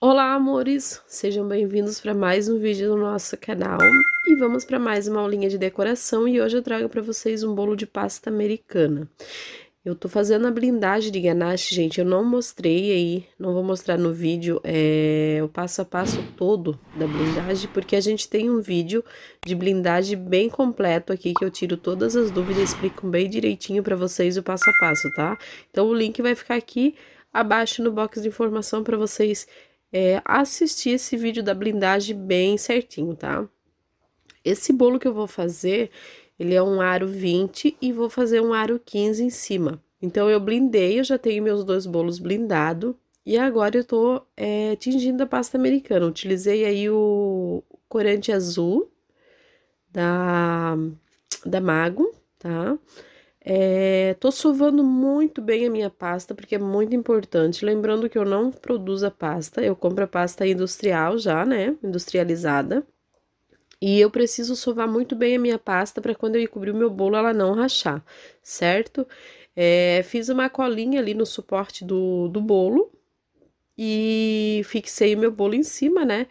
Olá, amores! Sejam bem-vindos para mais um vídeo do nosso canal e vamos para mais uma aulinha de decoração e hoje eu trago para vocês um bolo de pasta americana. Eu tô fazendo a blindagem de ganache, gente, eu não mostrei aí, não vou mostrar no vídeo é, o passo a passo todo da blindagem, porque a gente tem um vídeo de blindagem bem completo aqui, que eu tiro todas as dúvidas, explico bem direitinho para vocês o passo a passo, tá? Então o link vai ficar aqui abaixo no box de informação para vocês é, assistir esse vídeo da blindagem bem certinho, tá? Esse bolo que eu vou fazer, ele é um aro 20 e vou fazer um aro 15 em cima. Então, eu blindei, eu já tenho meus dois bolos blindados E agora eu tô é, tingindo a pasta americana. Utilizei aí o corante azul da, da Mago, tá? Tá? É, tô sovando muito bem a minha pasta, porque é muito importante. Lembrando que eu não produzo a pasta, eu compro a pasta industrial já, né? Industrializada. E eu preciso sovar muito bem a minha pasta para quando eu cobrir o meu bolo ela não rachar, certo? É, fiz uma colinha ali no suporte do, do bolo e fixei o meu bolo em cima, né?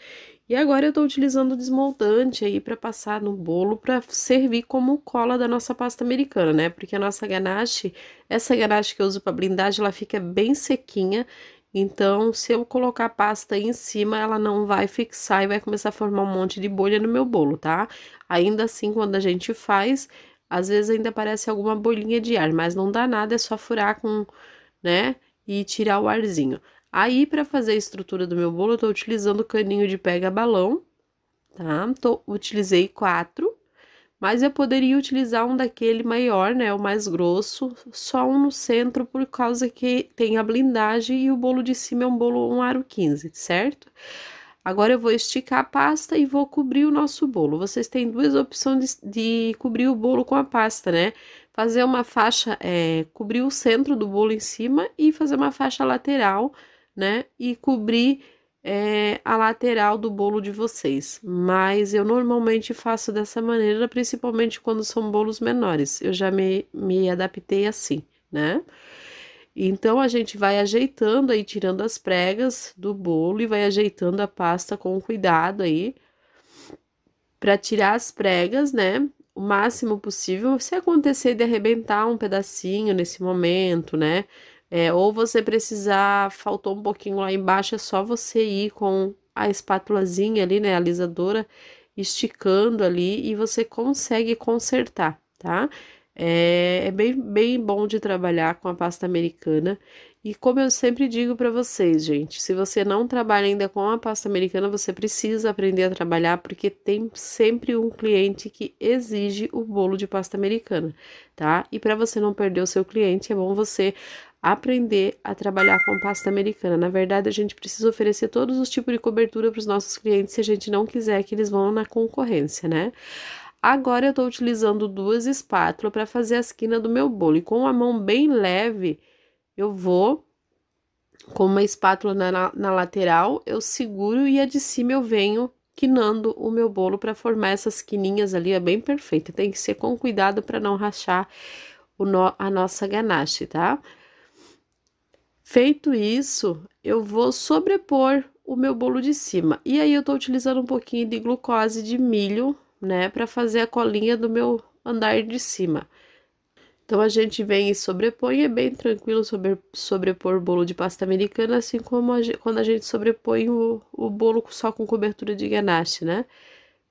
E agora eu estou utilizando o desmontante aí para passar no bolo para servir como cola da nossa pasta americana, né? Porque a nossa ganache, essa ganache que eu uso para blindagem, ela fica bem sequinha. Então, se eu colocar a pasta em cima, ela não vai fixar e vai começar a formar um monte de bolha no meu bolo, tá? Ainda assim, quando a gente faz, às vezes ainda aparece alguma bolinha de ar, mas não dá nada, é só furar com, né? E tirar o arzinho. Aí, para fazer a estrutura do meu bolo, eu tô utilizando o caninho de pega-balão, tá? Tô, utilizei quatro, mas eu poderia utilizar um daquele maior, né? O mais grosso, só um no centro, por causa que tem a blindagem e o bolo de cima é um bolo um aro 15, certo? Agora eu vou esticar a pasta e vou cobrir o nosso bolo. Vocês têm duas opções de, de cobrir o bolo com a pasta, né? Fazer uma faixa, é, cobrir o centro do bolo em cima e fazer uma faixa lateral né? E cobrir é, a lateral do bolo de vocês. Mas eu normalmente faço dessa maneira, principalmente quando são bolos menores. Eu já me, me adaptei assim, né? Então, a gente vai ajeitando aí, tirando as pregas do bolo e vai ajeitando a pasta com cuidado aí, para tirar as pregas, né? O máximo possível. Se acontecer de arrebentar um pedacinho nesse momento, né? É, ou você precisar, faltou um pouquinho lá embaixo, é só você ir com a espátulazinha ali, né, alisadora, esticando ali e você consegue consertar, tá? É, é bem, bem bom de trabalhar com a pasta americana. E como eu sempre digo para vocês, gente, se você não trabalha ainda com a pasta americana, você precisa aprender a trabalhar, porque tem sempre um cliente que exige o bolo de pasta americana, tá? E para você não perder o seu cliente, é bom você aprender a trabalhar com pasta americana. Na verdade, a gente precisa oferecer todos os tipos de cobertura para os nossos clientes se a gente não quiser que eles vão na concorrência, né? Agora eu estou utilizando duas espátulas para fazer a esquina do meu bolo e com a mão bem leve eu vou com uma espátula na, na lateral, eu seguro e a de cima eu venho quinando o meu bolo para formar essas quininhas ali, é bem perfeita. Tem que ser com cuidado para não rachar no, a nossa ganache, tá? Feito isso, eu vou sobrepor o meu bolo de cima. E aí eu tô utilizando um pouquinho de glucose de milho, né, para fazer a colinha do meu andar de cima. Então, a gente vem e sobrepõe, é bem tranquilo sobre, sobrepor bolo de pasta americana, assim como a, quando a gente sobrepõe o, o bolo só com cobertura de ganache, né?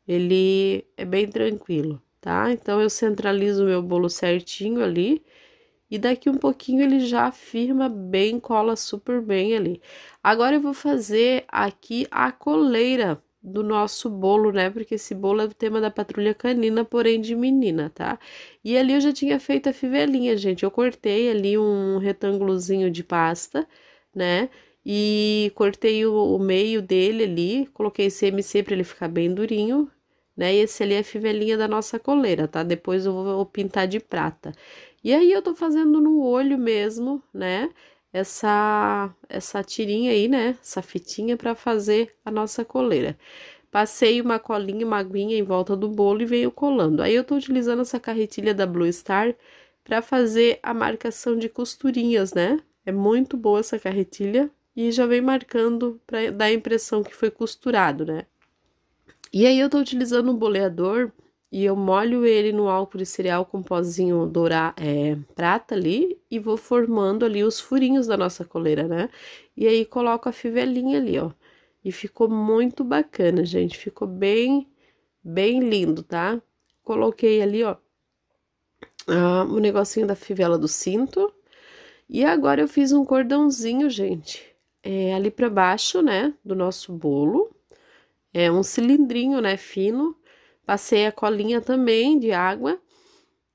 Ele é bem tranquilo, tá? Então, eu centralizo o meu bolo certinho ali e daqui um pouquinho ele já firma bem, cola super bem ali. Agora eu vou fazer aqui a coleira do nosso bolo, né? Porque esse bolo é o tema da patrulha canina, porém de menina, tá? E ali eu já tinha feito a fivelinha, gente. Eu cortei ali um retângulozinho de pasta, né? E cortei o, o meio dele ali, coloquei CMC para ele ficar bem durinho, né? E esse ali é a fivelinha da nossa coleira, tá? Depois eu vou pintar de prata. E aí eu tô fazendo no olho mesmo, né? Essa essa tirinha aí, né? Essa fitinha para fazer a nossa coleira. Passei uma colinha, uma aguinha em volta do bolo e venho colando. Aí eu tô utilizando essa carretilha da Blue Star para fazer a marcação de costurinhas, né? É muito boa essa carretilha e já vem marcando para dar a impressão que foi costurado, né? E aí eu tô utilizando um boleador e eu molho ele no álcool de cereal com pozinho dourar, é, prata ali e vou formando ali os furinhos da nossa coleira, né? E aí coloco a fivelinha ali, ó. E ficou muito bacana, gente. Ficou bem, bem lindo, tá? Coloquei ali, ó, o negocinho da fivela do cinto. E agora eu fiz um cordãozinho, gente, é, ali pra baixo, né, do nosso bolo. É um cilindrinho, né, fino Passei a colinha também de água.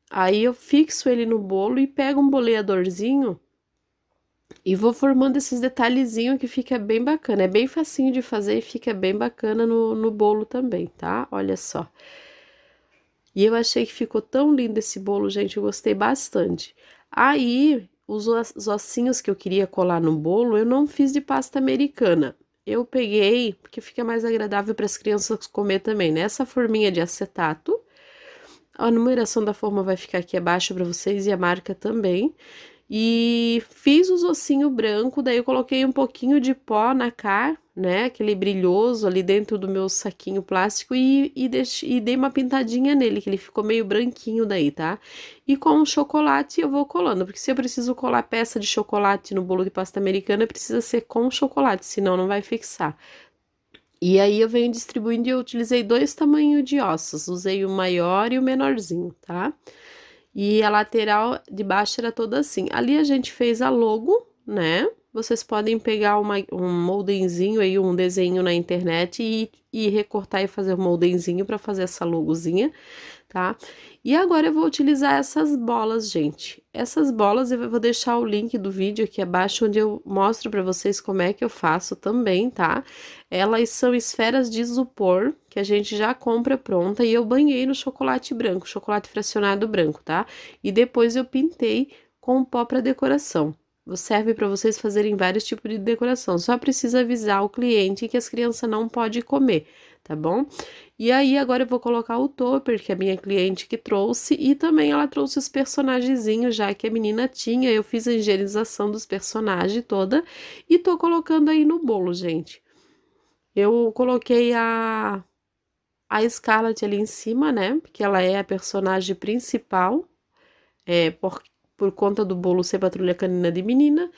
Aí eu fixo ele no bolo e pego um boleadorzinho e vou formando esses detalhezinhos que fica bem bacana. É bem facinho de fazer e fica bem bacana no, no bolo também, tá? Olha só. E eu achei que ficou tão lindo esse bolo, gente, eu gostei bastante. Aí, os ossinhos que eu queria colar no bolo, eu não fiz de pasta americana eu peguei, porque fica mais agradável para as crianças comer também, né? Essa forminha de acetato. A numeração da forma vai ficar aqui abaixo para vocês e a marca também. E fiz os ossinhos branco, daí eu coloquei um pouquinho de pó na, car né? Aquele brilhoso ali dentro do meu saquinho plástico e, e, e dei uma pintadinha nele, que ele ficou meio branquinho daí, tá? E com o chocolate eu vou colando, porque se eu preciso colar peça de chocolate no bolo de pasta americana, precisa ser com chocolate, senão não vai fixar. E aí eu venho distribuindo e eu utilizei dois tamanhos de ossos, usei o maior e o menorzinho, tá? E a lateral de baixo era toda assim. Ali a gente fez a logo, né? vocês podem pegar uma, um moldenzinho aí, um desenho na internet e, e recortar e fazer um moldenzinho para fazer essa logozinha, tá? E agora eu vou utilizar essas bolas, gente. Essas bolas eu vou deixar o link do vídeo aqui abaixo, onde eu mostro para vocês como é que eu faço também, tá? Elas são esferas de isopor, que a gente já compra pronta, e eu banhei no chocolate branco, chocolate fracionado branco, tá? E depois eu pintei com pó para decoração serve para vocês fazerem vários tipos de decoração. Só precisa avisar o cliente que as crianças não podem comer, tá bom? E aí agora eu vou colocar o topper que é a minha cliente que trouxe e também ela trouxe os personagens, já que a menina tinha. Eu fiz a higienização dos personagens toda e tô colocando aí no bolo, gente. Eu coloquei a a Scarlett ali em cima, né? Porque ela é a personagem principal. É, porque por conta do bolo ser patrulha canina de menina.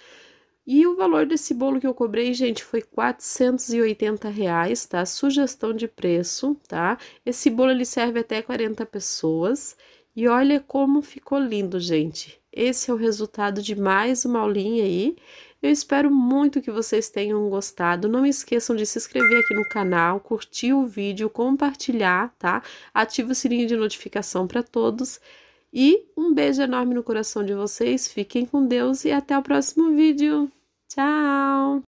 E o valor desse bolo que eu cobrei, gente, foi 480 reais, tá? Sugestão de preço, tá? Esse bolo, ele serve até 40 pessoas. E olha como ficou lindo, gente. Esse é o resultado de mais uma aulinha aí. Eu espero muito que vocês tenham gostado. Não esqueçam de se inscrever aqui no canal, curtir o vídeo, compartilhar, tá? Ativa o sininho de notificação para todos. E um beijo enorme no coração de vocês, fiquem com Deus e até o próximo vídeo. Tchau!